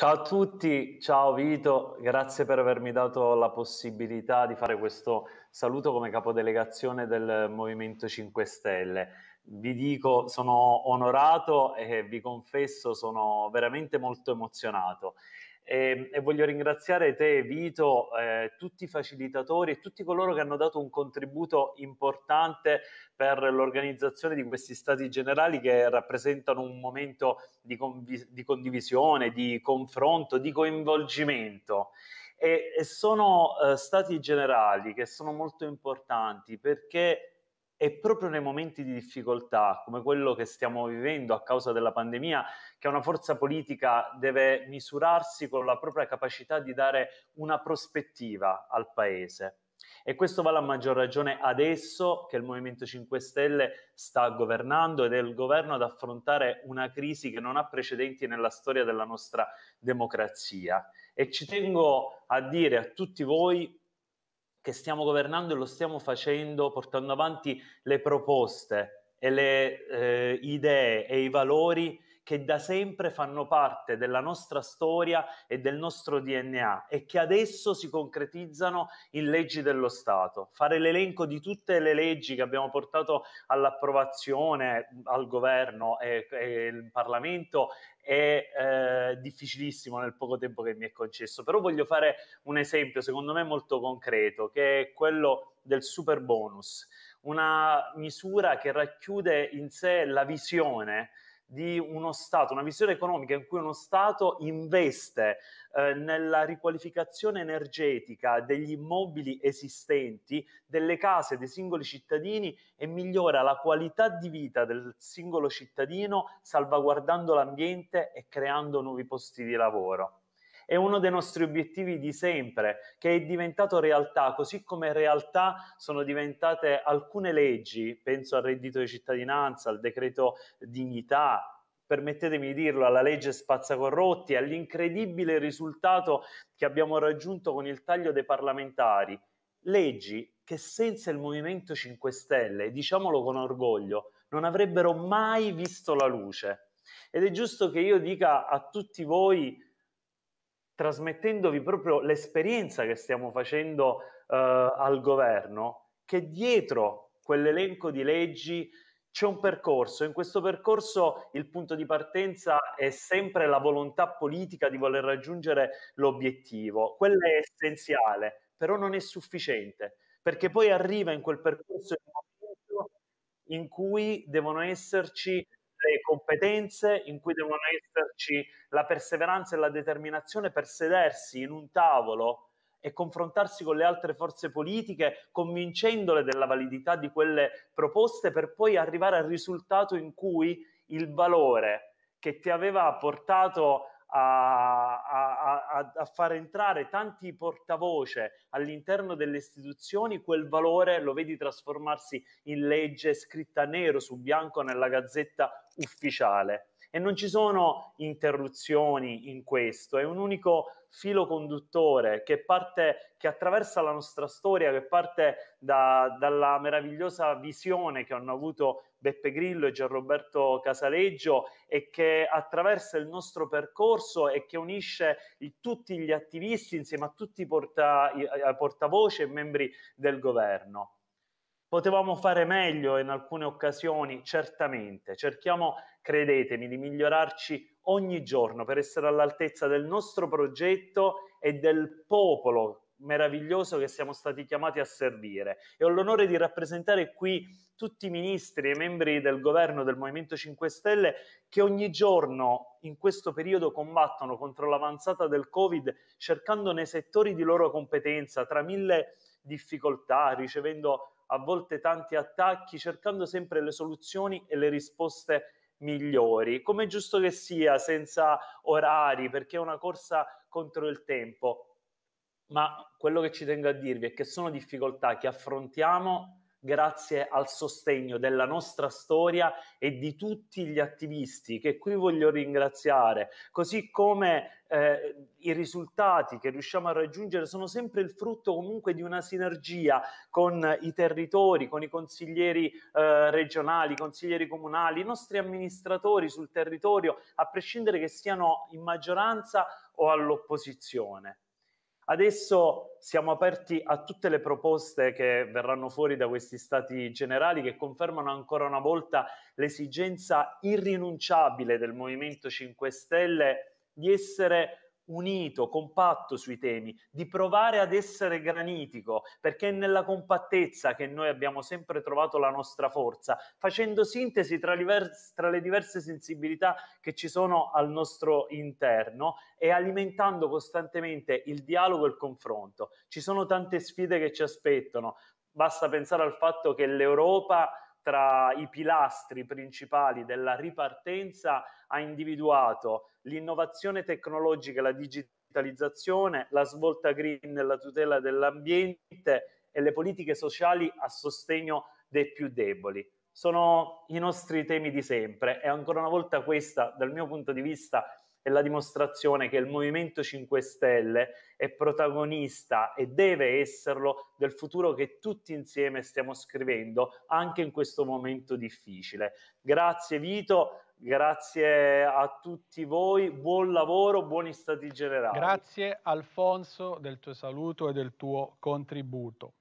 Ciao a tutti, ciao Vito, grazie per avermi dato la possibilità di fare questo saluto come capodelegazione del Movimento 5 Stelle. Vi dico, sono onorato e vi confesso, sono veramente molto emozionato. E, ehm, e, voglio ringraziare te Vito, eh, tutti i facilitatori e tutti coloro che hanno dato un contributo importante per l'organizzazione di questi stati generali che rappresentano un momento di, conv- di condivisione, di confronto, di coinvolgimento. E, e sono eh, stati generali che sono molto importanti perché è proprio nei momenti di difficoltà, come quello che stiamo vivendo a causa della pandemia, che una forza politica deve misurarsi con la propria capacità di dare una prospettiva al Paese. E questo vale a maggior ragione adesso che il Movimento 5 Stelle sta governando ed è il governo ad affrontare una crisi che non ha precedenti nella storia della nostra democrazia. E ci tengo a dire a tutti voi che stiamo governando e lo stiamo facendo portando avanti le proposte e le eh, idee e i valori che da sempre fanno parte della nostra storia e del nostro DNA e che adesso si concretizzano in leggi dello Stato. Fare l'elenco di tutte le leggi che abbiamo portato all'approvazione al governo e, e il Parlamento è eh, difficilissimo nel poco tempo che mi è concesso, però voglio fare un esempio secondo me molto concreto, che è quello del super bonus, una misura che racchiude in sé la visione di uno Stato, una visione economica in cui uno Stato investe eh, nella riqualificazione energetica degli immobili esistenti, delle case dei singoli cittadini e migliora la qualità di vita del singolo cittadino salvaguardando l'ambiente e creando nuovi posti di lavoro è uno dei nostri obiettivi di sempre, che è diventato realtà, così come realtà sono diventate alcune leggi, penso al reddito di cittadinanza, al decreto dignità, permettetemi di dirlo, alla legge spazzacorrotti, all'incredibile risultato che abbiamo raggiunto con il taglio dei parlamentari. Leggi che senza il Movimento 5 Stelle, diciamolo con orgoglio, non avrebbero mai visto la luce. Ed è giusto che io dica a tutti voi trasmettendovi proprio l'esperienza che stiamo facendo eh, al governo, che dietro quell'elenco di leggi c'è un percorso. In questo percorso il punto di partenza è sempre la volontà politica di voler raggiungere l'obiettivo. Quello è essenziale, però non è sufficiente, perché poi arriva in quel percorso in cui devono esserci competenze, in cui devono esserci la perseveranza e la determinazione per sedersi in un tavolo e confrontarsi con le altre forze politiche, convincendole della validità di quelle proposte per poi arrivare al risultato in cui il valore che ti aveva portato a, a, a, far entrare tanti portavoce all'interno delle istituzioni, quel valore lo vedi trasformarsi in legge scritta nero su bianco nella gazzetta ufficiale. E non ci sono interruzioni in questo, è un unico filo conduttore che parte, che attraversa la nostra storia, che parte da, dalla meravigliosa visione che hanno avuto Beppe Grillo e Gianroberto Casaleggio e che attraversa il nostro percorso e che unisce il, tutti gli attivisti insieme a tutti i porta, portavoce e membri del governo. Potevamo fare meglio in alcune occasioni, certamente. Cerchiamo, credetemi, di migliorarci ogni giorno per essere all'altezza del nostro progetto e del popolo meraviglioso che siamo stati chiamati a servire. E ho l'onore di rappresentare qui tutti i ministri e membri del governo del Movimento 5 Stelle che ogni giorno in questo periodo combattono contro l'avanzata del Covid cercando nei settori di loro competenza tra mille difficoltà, ricevendo a volte tanti attacchi, cercando sempre le soluzioni e le risposte migliori, come è giusto che sia, senza orari, perché è una corsa contro il tempo. Ma quello che ci tengo a dirvi è che sono difficoltà che affrontiamo grazie al sostegno della nostra storia e di tutti gli attivisti che qui voglio ringraziare, così come eh, i risultati che riusciamo a raggiungere sono sempre il frutto comunque di una sinergia con i territori, con i consiglieri eh, regionali, consiglieri comunali, i nostri amministratori sul territorio, a prescindere che siano in maggioranza o all'opposizione. Adesso siamo aperti a tutte le proposte che verranno fuori da questi stati generali che confermano ancora una volta l'esigenza irrinunciabile del Movimento 5 Stelle di essere unito, compatto sui temi, di provare ad essere granitico, perché è nella compattezza che noi abbiamo sempre trovato la nostra forza, facendo sintesi tra, divers- tra le diverse sensibilità che ci sono al nostro interno e alimentando costantemente il dialogo e il confronto. Ci sono tante sfide che ci aspettano, basta pensare al fatto che l'Europa tra i pilastri principali della ripartenza ha individuato l'innovazione tecnologica, la digitalizzazione, la svolta green nella tutela dell'ambiente e le politiche sociali a sostegno dei più deboli. Sono i nostri temi di sempre e ancora una volta questa, dal mio punto di vista, è la dimostrazione che il Movimento 5 Stelle è protagonista e deve esserlo del futuro che tutti insieme stiamo scrivendo anche in questo momento difficile. Grazie Vito, grazie a tutti voi, buon lavoro, buoni stati generali. Grazie Alfonso del tuo saluto e del tuo contributo.